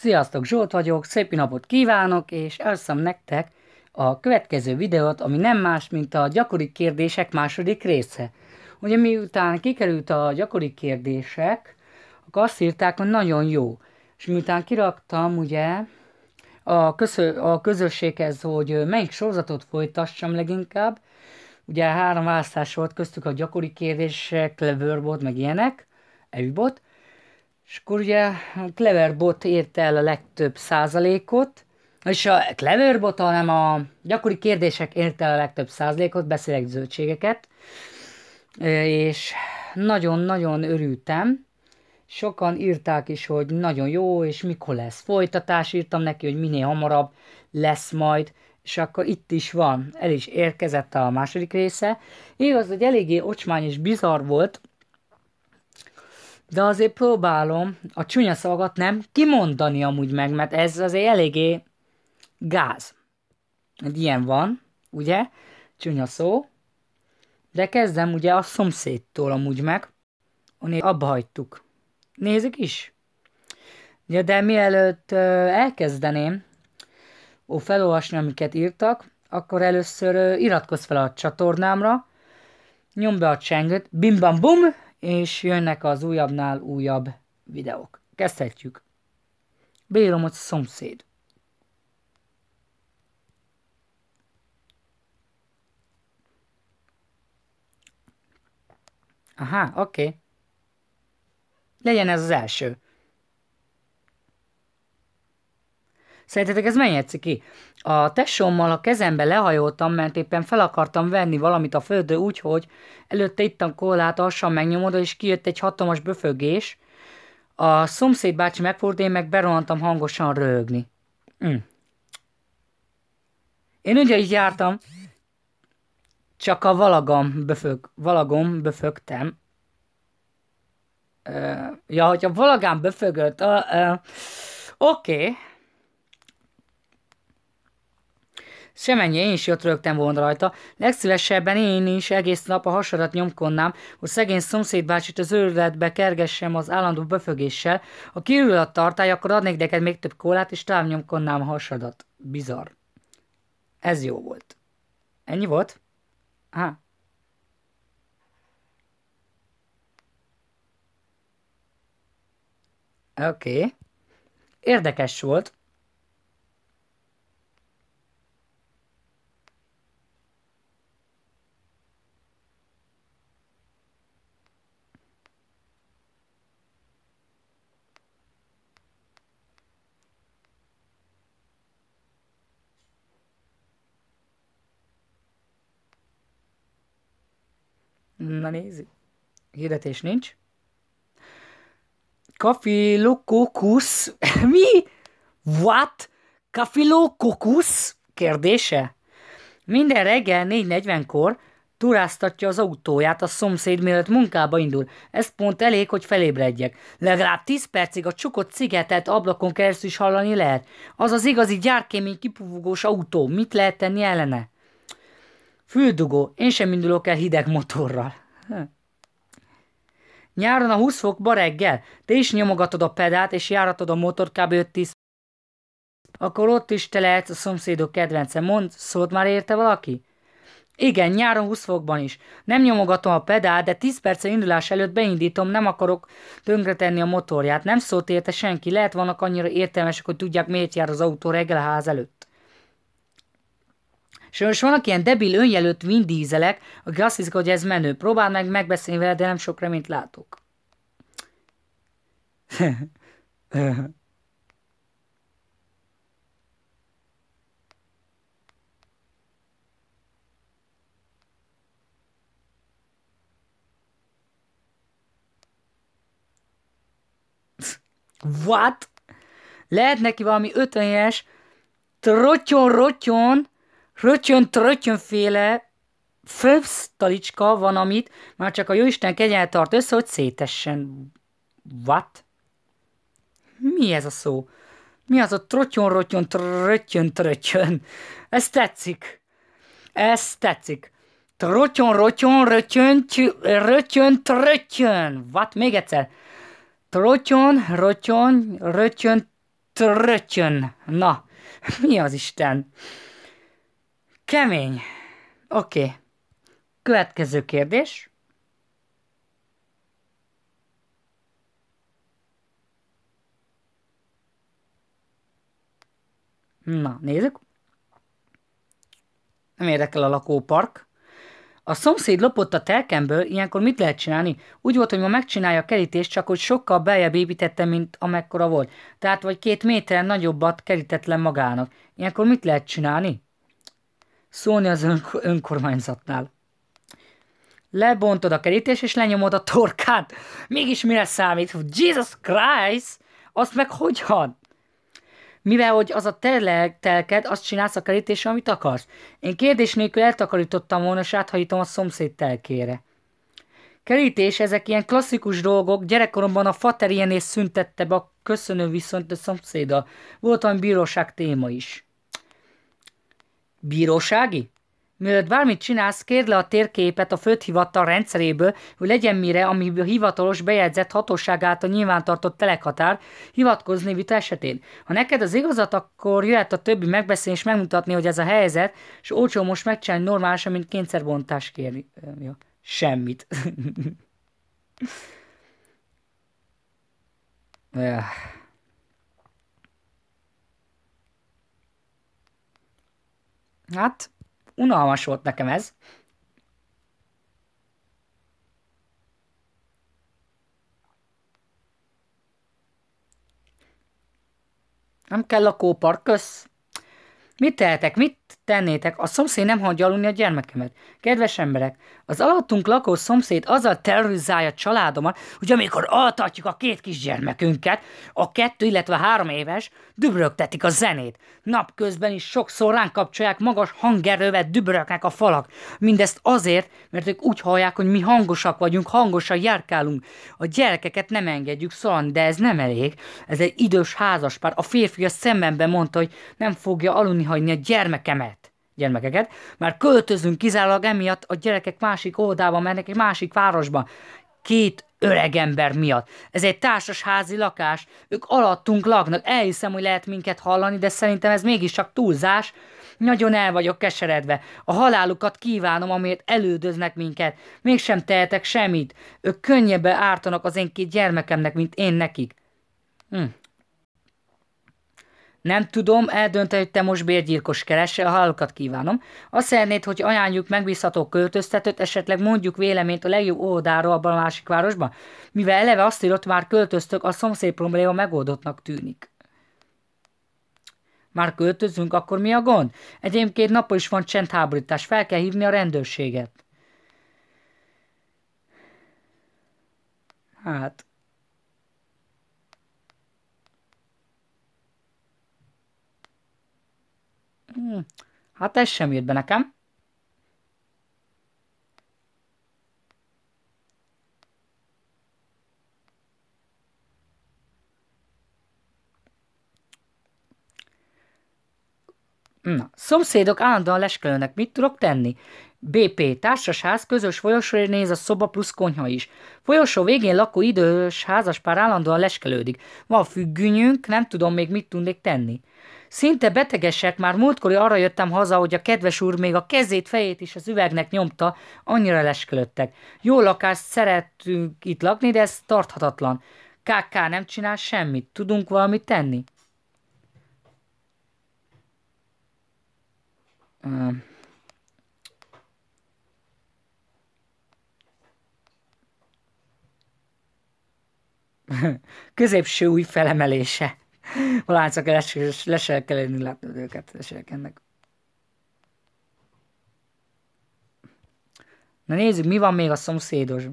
Sziasztok, Zsolt vagyok, szép napot kívánok, és elszám nektek a következő videót, ami nem más, mint a gyakori kérdések második része. Ugye miután kikerült a gyakori kérdések, akkor azt írták, hogy nagyon jó. És miután kiraktam ugye a, közö, a közösséghez, hogy melyik sorozatot folytassam leginkább, ugye három választás volt köztük a gyakori kérdések, volt, meg ilyenek, Evibot, és akkor ugye a Cleverbot érte el a legtöbb százalékot, és a Cleverbot, hanem a gyakori kérdések érte el a legtöbb százalékot, beszélek zöldségeket, és nagyon-nagyon örültem, sokan írták is, hogy nagyon jó, és mikor lesz folytatás, írtam neki, hogy minél hamarabb lesz majd, és akkor itt is van, el is érkezett a második része. Igaz, hogy eléggé ocsmány és bizarr volt, de azért próbálom a csúnya szavakat nem kimondani amúgy meg, mert ez azért eléggé gáz. ilyen van, ugye? Csúnya szó. De kezdem ugye a szomszédtól amúgy meg. Onnét abba hagytuk. Nézzük is. Ja, de mielőtt elkezdeném ó, felolvasni, amiket írtak, akkor először iratkozz fel a csatornámra, nyomd be a csengőt, bim bam bum, és jönnek az újabbnál újabb videók. Kezdhetjük. Béromoc szomszéd. Aha, oké. Okay. Legyen ez az első. Szerintetek ez mennyire ki? A tesómmal a kezembe lehajoltam, mert éppen fel akartam venni valamit a földre úgyhogy előtte ittam kólát, assan megnyomod, és kijött egy hatalmas böfögés. A szomszéd bácsi megfordult, én meg berontam hangosan röhögni. Mm. Én így jártam, csak a valagam böfög, valagom böfögtem. ja, hogyha valagán böfögött, ö, oké, okay, Semennyi, én is jött rögtem volna rajta. Legszívesebben én is egész nap a hasadat nyomkonnám, hogy szegény szomszédbácsit az őrületbe kergessem az állandó böfögéssel. Ha kiürül a tartály, akkor adnék neked még több kólát, és talán nyomkonnám a hasadat. Bizarr. Ez jó volt. Ennyi volt? Há, Oké. Okay. Érdekes volt. Na nézi. Hirdetés nincs. Kafilokokusz. Mi? What? Kafilokokusz? Kérdése? Minden reggel 4.40-kor turáztatja az autóját a szomszéd, mielőtt munkába indul. Ez pont elég, hogy felébredjek. Legalább 10 percig a csukott szigetet ablakon keresztül is hallani lehet. Az az igazi gyárkémény kipufogós autó. Mit lehet tenni ellene? Füldugó, én sem indulok el hideg motorral. Hm. Nyáron a 20 fokba reggel, te is nyomogatod a pedát és járatod a motor kb. 5-10 akkor ott is te lehetsz a szomszédok kedvence. Mond, szólt már érte valaki? Igen, nyáron 20 fokban is. Nem nyomogatom a pedál, de 10 perc indulás előtt beindítom, nem akarok tönkretenni a motorját. Nem szólt érte senki, lehet vannak annyira értelmesek, hogy tudják miért jár az autó reggel a ház előtt. Sajnos vannak ilyen debil önjelölt windízelek, aki azt hiszik, hogy ez menő. Próbál meg megbeszélni vele, de nem sok reményt látok. What? Lehet neki valami ötönyes, trotyon-rotyon, rötyön-trötyönféle főbsz talicska van, amit már csak a jóisten kegyel tart össze, hogy szétessen. What? Mi ez a szó? Mi az a trotyon, rotyon, trötyön, trötyön? Ez tetszik. Ez tetszik. Trotyon, rotyon, rötyön, rötyön, trötyön. Vat, Még egyszer. Trotyon, rotyon, rötyön, trötyön. Na, mi az Isten? Kemény. Oké. Okay. Következő kérdés. Na, nézzük. Nem érdekel a lakópark. A szomszéd lopott a telkemből, ilyenkor mit lehet csinálni? Úgy volt, hogy ma megcsinálja a kerítést, csak hogy sokkal beljebb építette, mint amekkora volt. Tehát vagy két méteren nagyobbat kerített le magának. Ilyenkor mit lehet csinálni? szólni az ön- önkormányzatnál. Lebontod a kerítés és lenyomod a torkát. Mégis mire számít? Jesus Christ! Azt meg hogyan? Mivel, hogy az a te telked, azt csinálsz a kerítésre, amit akarsz. Én kérdés nélkül eltakarítottam volna, és áthajítom a szomszéd telkére. Kerítés, ezek ilyen klasszikus dolgok, gyerekkoromban a fater ilyenész szüntette be a köszönő viszont a szomszéda. Volt olyan bíróság téma is. Bírósági? Mielőtt bármit csinálsz, kérd le a térképet a földhivatal rendszeréből, hogy legyen mire, ami a hivatalos bejegyzett hatóság által nyilvántartott telekhatár hivatkozni vita esetén. Ha neked az igazat, akkor jöhet a többi megbeszélés megmutatni, hogy ez a helyzet, és olcsó most megcsinálni normálisan, mint kényszerbontás kérni. Ja, semmit. yeah. Hát, unalmas volt nekem ez. Nem kell lakópark, kösz. Mit tehetek? Mit tennétek, a szomszéd nem hagyja aludni a gyermekemet. Kedves emberek, az alattunk lakó szomszéd azzal terrorizálja a családomat, hogy amikor altatjuk a két kisgyermekünket, a kettő, illetve a három éves, dübrögtetik a zenét. Napközben is sokszor ránk kapcsolják magas hangerővel dübröknek a falak. Mindezt azért, mert ők úgy hallják, hogy mi hangosak vagyunk, hangosan járkálunk. A gyerekeket nem engedjük szóval, de ez nem elég. Ez egy idős házaspár. A férfi a szememben mondta, hogy nem fogja aludni hagyni a gyermekem gyermekemet, gyermekeket, már költözünk kizárólag emiatt a gyerekek másik oldába mennek, egy másik városba. Két öreg ember miatt. Ez egy társasházi lakás, ők alattunk laknak, elhiszem, hogy lehet minket hallani, de szerintem ez mégiscsak túlzás. Nagyon el vagyok keseredve. A halálukat kívánom, amiért elődöznek minket. Mégsem tehetek semmit. Ők könnyebben ártanak az én két gyermekemnek, mint én nekik. Hm, nem tudom eldönte, hogy te most bérgyilkos keresse, a halukat kívánom. Azt szeretnéd, hogy ajánljuk megbízható költöztetőt, esetleg mondjuk véleményt a legjobb óvodáról abban a másik városban? Mivel eleve azt írott, már költöztök, a szomszéd probléma megoldottnak tűnik. Már költözünk, akkor mi a gond? Egyébként napon is van csendháborítás, fel kell hívni a rendőrséget. Hát, Hmm, hát ez sem jött be nekem. Na, szomszédok állandóan leskelőnek, mit tudok tenni? BP, társasház, közös folyosóra néz a szoba plusz konyha is. Folyosó végén lakó idős házaspár állandóan leskelődik. Van függönyünk, nem tudom még mit tudnék tenni. Szinte betegesek, már múltkori arra jöttem haza, hogy a kedves úr még a kezét, fejét is az üvegnek nyomta, annyira leskölöttek. Jó lakást szeretünk itt lakni, de ez tarthatatlan. KK nem csinál semmit, tudunk valamit tenni? Um. Középső új felemelése. Valahányszor kell les- leselkelni látnod őket, leselkennek. Na nézzük, mi van még a szomszédos.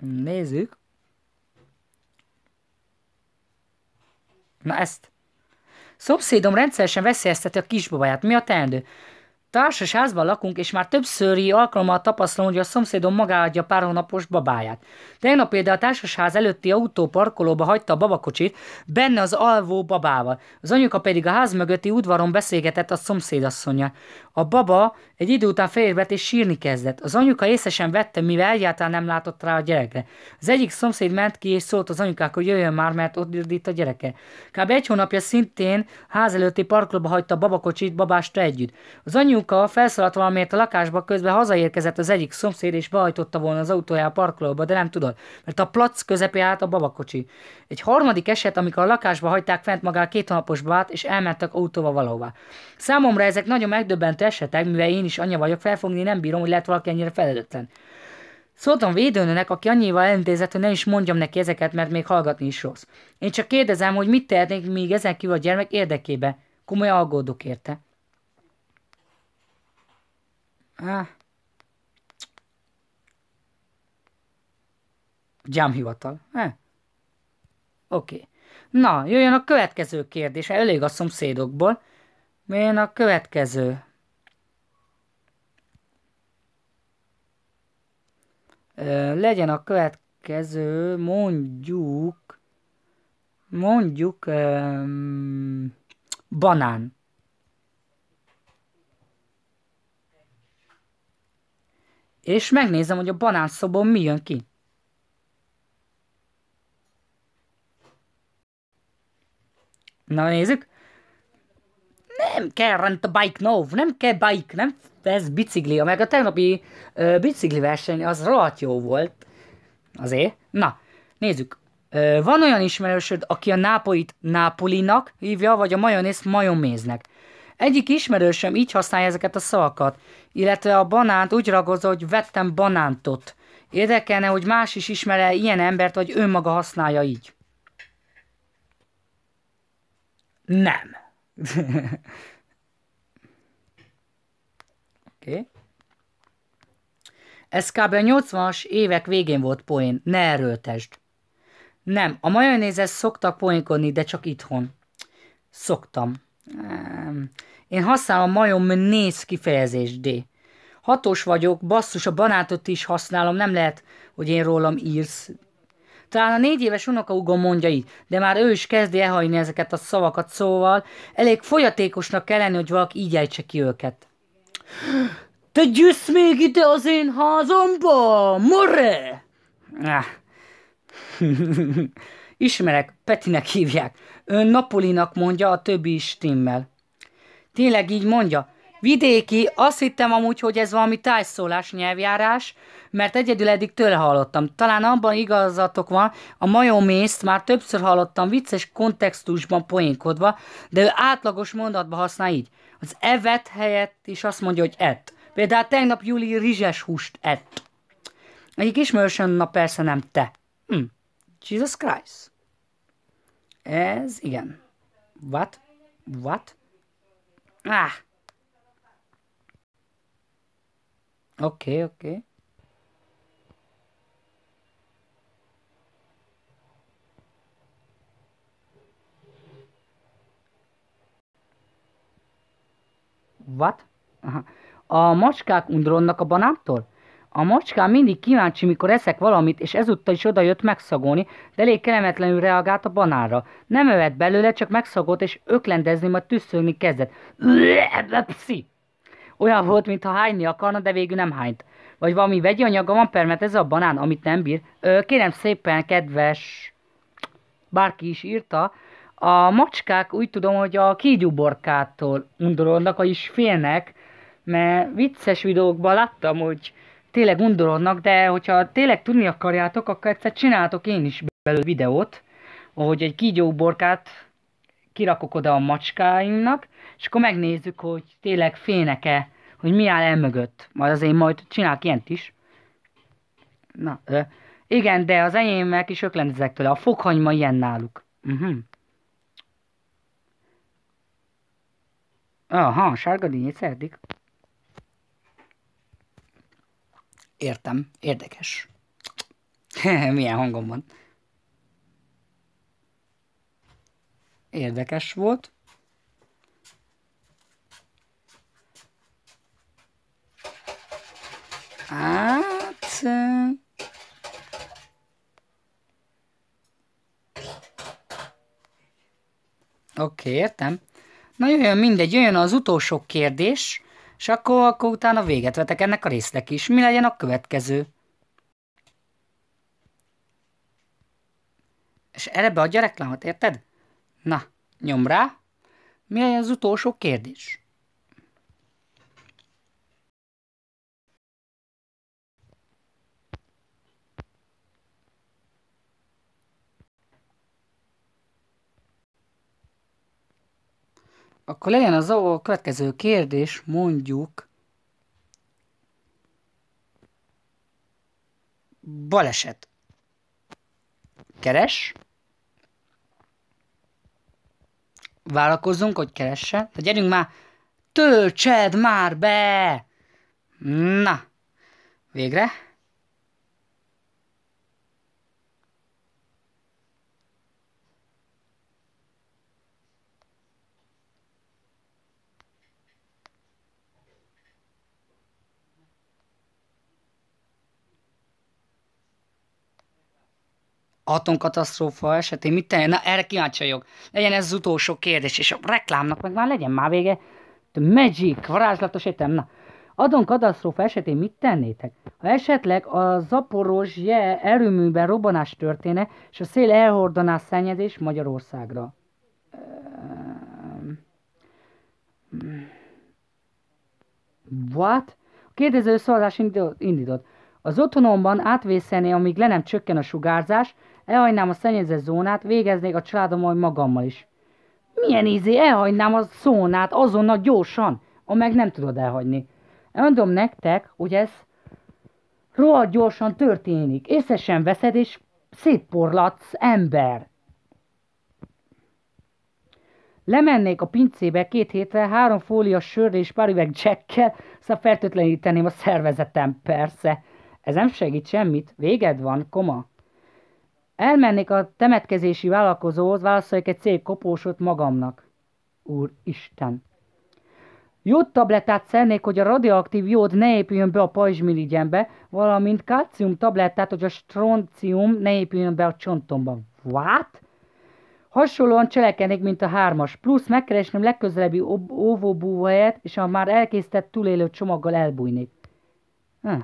Nézzük. Na ezt. Szomszédom rendszeresen veszélyezteti a kisbabáját. Mi a teendő? Társas házban lakunk, és már többszöri alkalommal tapasztalom, hogy a szomszédom magáadja pár hónapos babáját. Tegnap például a társasház előtti autó parkolóba hagyta a babakocsit, benne az alvó babával. Az anyuka pedig a ház mögötti udvaron beszélgetett a szomszédasszonya. A baba egy idő után felérbet és sírni kezdett. Az anyuka észre sem vette, mivel egyáltalán nem látott rá a gyerekre. Az egyik szomszéd ment ki és szólt az anyukák, hogy jöjjön már, mert ott itt a gyereke. Kb. egy hónapja szintén ház előtti parkolóba hagyta a babakocsit babástra együtt. Az anyuka felszaladt valamiért a lakásba, közben hazaérkezett az egyik szomszéd és behajtotta volna az autójá a parkolóba, de nem tudott, mert a plac közepé állt a babakocsi. Egy harmadik eset, amikor a lakásba hagyták fent magát két hónapos babát, és elmentek autóval valahová. Számomra ezek nagyon megdöbbentő történt esetek, mivel én is anya vagyok, felfogni nem bírom, hogy lehet valaki ennyire felelőtlen. Szóltam védőnőnek, aki annyival elintézett, hogy ne is mondjam neki ezeket, mert még hallgatni is rossz. Én csak kérdezem, hogy mit tehetnék még ezen kívül a gyermek érdekébe. Komolyan aggódok érte. Ah. Gyámhivatal. Eh. Oké. Okay. Na, jöjjön a következő kérdés. Elég a szomszédokból. Milyen a következő? legyen a következő, mondjuk, mondjuk um, banán. És megnézem, hogy a banán szobon mi jön ki. Na nézzük nem kell rent a bike no, nem kell bike, nem ez bicikli, meg a tegnapi ö, bicikli verseny az rohadt jó volt. Azért. Na, nézzük. Ö, van olyan ismerősöd, aki a nápolit nápolinak hívja, vagy a majonész majoméznek. Egyik ismerősöm így használja ezeket a szavakat, illetve a banánt úgy ragozza, hogy vettem banántot. Érdekelne, hogy más is ismere ilyen embert, vagy ő maga használja így. Nem. okay. Ez kb. 80-as évek végén volt poén, ne test. Nem, a majonézes szoktak poénkodni, de csak itthon. Szoktam. Én használom majom néz kifejezés D. hatos vagyok, basszus, a banátot is használom, nem lehet, hogy én rólam írsz, talán a négy éves unokaugom mondja így, de már ő is kezdi elhajni ezeket a szavakat, szóval elég folyatékosnak kell lenni, hogy valaki így ejtse ki őket. Te gyűsz még ide az én házamba, more! Ah. Ismerek, Petinek hívják. Ön Napolinak mondja, a többi is stimmel. Tényleg így mondja, Vidéki, azt hittem amúgy, hogy ez valami tájszólás nyelvjárás, mert egyedül eddig tőle hallottam. Talán abban igazatok van, a majomészt már többször hallottam vicces kontextusban poénkodva, de ő átlagos mondatban használ így. Az evet helyett is azt mondja, hogy ett. Például tegnap Júli rizses húst ett. Egyik ismerősen, na persze nem te. Hm. Jesus Christ. Ez igen. What? What? Ah, Okay, okay. What? A macskák undronnak a banántól? A macskám mindig kíváncsi, mikor eszek valamit, és ezúttal is jött megszagolni, de elég kellemetlenül reagált a banára. Nem övet belőle, csak megszagolt, és öklendezni, majd tüsszögni kezdett. Pszi! Olyan volt, mintha hányni akarna, de végül nem hányt. Vagy valami vegyi anyaga van mert ez a banán, amit nem bír. Ö, kérem szépen, kedves... Bárki is írta, a macskák úgy tudom, hogy a kígyúborkától undorodnak, vagyis félnek, mert vicces videókban láttam, hogy tényleg undorodnak, de hogyha tényleg tudni akarjátok, akkor egyszer csináltok én is belőle videót, hogy egy kígyóborkát kirakok oda a macskáimnak, és akkor megnézzük, hogy tényleg féneke, hogy mi áll el mögött. Majd azért majd csinálok ilyent is. Na, ö, igen, de az enyémek is öklendezek tőle. A fokhagyma ilyen náluk. Uh-huh. Aha, sárga dinnyét szeretik. Értem, érdekes. Milyen hangom van. Érdekes volt. Hát... Oké, okay, értem. Na jöjjön mindegy, jöjjön az utolsó kérdés, és akkor, akkor utána véget vetek ennek a résznek is. Mi legyen a következő? És erre beadja a reklámot, érted? Na, nyom rá. Mi legyen az utolsó kérdés? Akkor legyen az a következő kérdés, mondjuk baleset. Keres? Vállalkozzunk, hogy keresse. Tehát gyerünk már, töltsed már be! Na, végre. atomkatasztrófa esetén mit tenni? Na, erre kíváncsi vagyok. Legyen ez az utolsó kérdés, és a reklámnak meg már legyen már vége. The magic, varázslatos étem. Na, atomkatasztrófa esetén mit tennétek? Ha esetleg a zaporos je erőműben robbanás történne, és a szél elhordaná szennyezés Magyarországra. Ehm, what? A kérdező szavazás indított. Az otthonomban átvészelné, amíg le nem csökken a sugárzás, elhagynám a szennyezett zónát, végeznék a majd magammal is. Milyen ízé, elhagynám a zónát, azonnal gyorsan, meg nem tudod elhagyni. Mondom nektek, hogy ez rohadt gyorsan történik, észre sem veszed, és szétporlatsz ember. Lemennék a pincébe két hétre, három fólia sörre és pár üveg jackkel, szóval fertőtleníteném a szervezetem, persze. Ez nem segít semmit, véged van, koma. Elmennék a temetkezési vállalkozóhoz, válaszoljak egy szép kopósot magamnak. Úr Isten! Jódtablettát szennék, hogy a radioaktív jód ne épüljön be a pajzsmirigyenbe, valamint kalcium tablettát, hogy a stroncium ne épüljön be a csontomban. What? Hasonlóan cselekednék, mint a hármas, plusz megkeresném legközelebbi óvóbúvaját, és a már elkészített túlélő csomaggal elbújnék. Hm.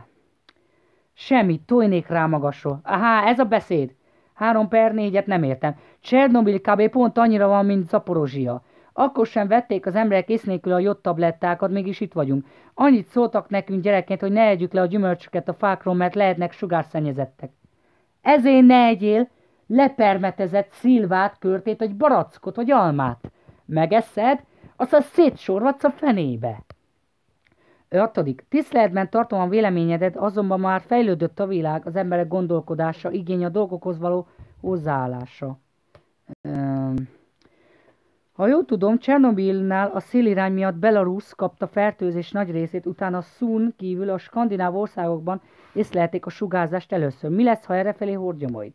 Semmi, tojnék rá magasról. Aha, ez a beszéd. Három per négyet nem értem. Csernobil kb. pont annyira van, mint Zaporozsia. Akkor sem vették az emberek ész nélkül a tablettákat, mégis itt vagyunk. Annyit szóltak nekünk gyerekként, hogy ne együk le a gyümölcsöket a fákról, mert lehetnek sugárszennyezettek. Ezért ne egyél lepermetezett szilvát, körtét, vagy barackot, vagy almát. Megeszed, a szétsorvadsz a fenébe. Ötödik. Tiszteletben tartom a véleményedet, azonban már fejlődött a világ, az emberek gondolkodása, igény a dolgokhoz való hozzáállása. Öhm. Ha jól tudom, Csernobilnál a szélirány miatt Belarus kapta fertőzés nagy részét, utána Szún kívül a skandináv országokban észlelték a sugárzást először. Mi lesz, ha errefelé hordja majd?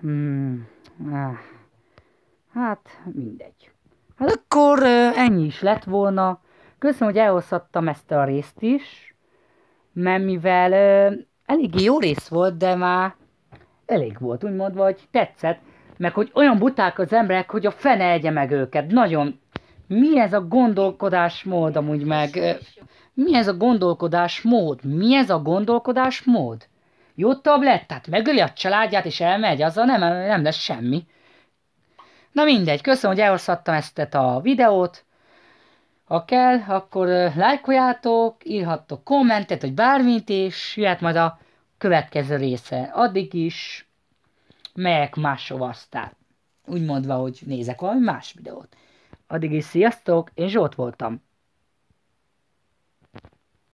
Hmm. Ah. Hát, mindegy. Hát akkor ennyi is lett volna köszönöm, hogy elhozhattam ezt a részt is, mert mivel ö, elég jó rész volt, de már elég volt, úgymond, vagy tetszett, meg hogy olyan buták az emberek, hogy a fene egye meg őket. Nagyon. Mi ez a gondolkodásmód amúgy meg? Ö, mi ez a gondolkodásmód? Mi ez a gondolkodásmód? Jó tablet, tehát megöli a családját és elmegy, azzal nem, nem lesz semmi. Na mindegy, köszönöm, hogy elhozhattam ezt a videót. Ha kell, akkor lájkoljátok, írhattok kommentet, vagy bármit, és jöhet majd a következő része. Addig is megyek máshova aztán. Úgy mondva, hogy nézek valami más videót. Addig is sziasztok, én Zsolt voltam.